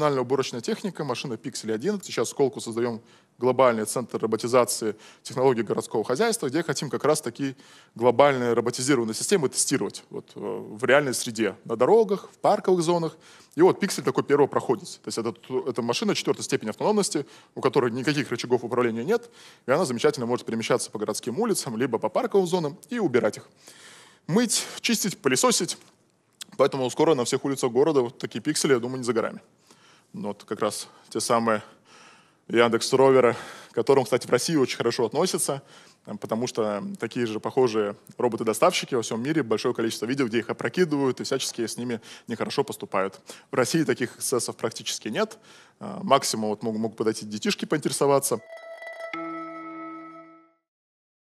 многофункциональная уборочная техника, машина Pixel 11 Сейчас в Сколку создаем глобальный центр роботизации технологий городского хозяйства, где хотим как раз такие глобальные роботизированные системы тестировать вот, э, в реальной среде, на дорогах, в парковых зонах. И вот Пиксель такой первый проходец. То есть это, это машина четвертой степени автономности, у которой никаких рычагов управления нет, и она замечательно может перемещаться по городским улицам, либо по парковым зонам и убирать их. Мыть, чистить, пылесосить, Поэтому скоро на всех улицах города вот такие пиксели, я думаю, не за горами. Ну, вот как раз те самые Яндекс Роверы, к которым, кстати, в России очень хорошо относятся, э, потому что такие же похожие роботы-доставщики во всем мире, большое количество видео, где их опрокидывают и всячески с ними нехорошо поступают. В России таких эксцессов практически нет. Э, максимум вот могут, могут подойти детишки поинтересоваться.